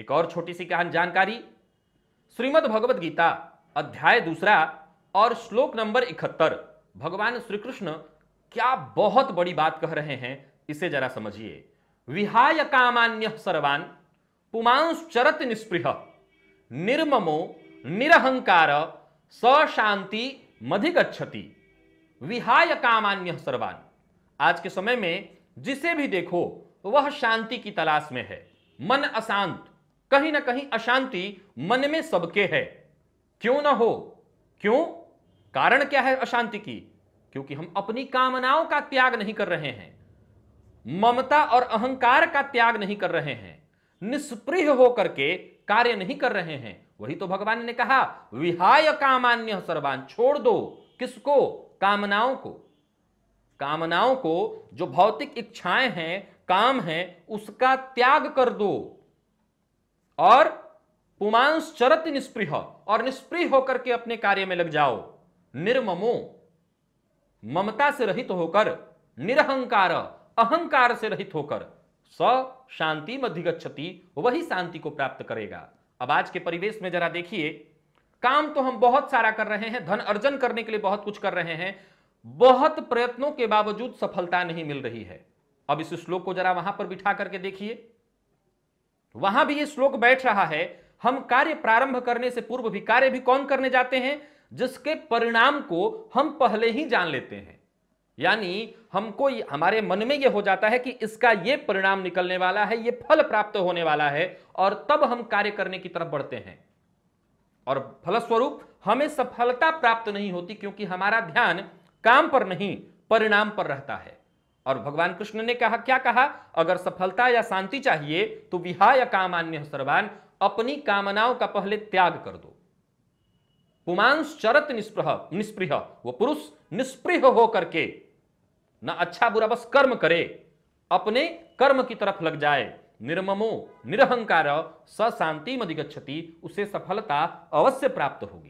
एक और छोटी सी कहान जानकारी श्रीमद भगवद गीता अध्याय दूसरा और श्लोक नंबर इकहत्तर भगवान श्री कृष्ण क्या बहुत बड़ी बात कह रहे हैं इसे जरा समझिए विहाय कामान्य सर्वान पुमांश्चरत निष्पृह निर्ममो निरहंकार सशांति मधिगछति विहाय कामान्य सर्वान आज के समय में जिसे भी देखो वह शांति की तलाश में है मन अशांत कहीं ना कहीं अशांति मन में सबके है क्यों ना हो क्यों कारण क्या है अशांति की क्योंकि हम अपनी कामनाओं का त्याग नहीं कर रहे हैं ममता और अहंकार का त्याग नहीं कर रहे हैं निष्प्रिय होकर के कार्य नहीं कर रहे हैं वही तो भगवान ने कहा विहाय कामान्य सर्वान छोड़ दो किसको कामनाओं को कामनाओं को जो भौतिक इच्छाएं हैं काम है उसका त्याग कर दो और पुमांस चरत निष्प्रिय और निष्प्रिय होकर के अपने कार्य में लग जाओ निर्ममो ममता से रहित होकर निरहंकार अहंकार से रहित होकर स शांति मध्यगछति वही शांति को प्राप्त करेगा अब आज के परिवेश में जरा देखिए काम तो हम बहुत सारा कर रहे हैं धन अर्जन करने के लिए बहुत कुछ कर रहे हैं बहुत प्रयत्नों के बावजूद सफलता नहीं मिल रही है अब इस श्लोक को जरा वहां पर बिठा करके देखिए वहां भी ये श्लोक बैठ रहा है हम कार्य प्रारंभ करने से पूर्व भी कार्य भी कौन करने जाते हैं जिसके परिणाम को हम पहले ही जान लेते हैं यानी हमको हमारे मन में यह हो जाता है कि इसका यह परिणाम निकलने वाला है यह फल प्राप्त होने वाला है और तब हम कार्य करने की तरफ बढ़ते हैं और फलस्वरूप हमें सफलता प्राप्त नहीं होती क्योंकि हमारा ध्यान काम पर नहीं परिणाम पर रहता है और भगवान कृष्ण ने कहा क्या कहा अगर सफलता या शांति चाहिए तो विहाय कामान्य सर्वान अपनी कामनाओं का पहले त्याग कर दो पुमांश चरत निष्प्रह निष्प्रिय वह पुरुष निष्प्रिय हो करके न अच्छा बुरा बस कर्म करे अपने कर्म की तरफ लग जाए निर्ममो निरहंकार स शांति मधिगछति उसे सफलता अवश्य प्राप्त होगी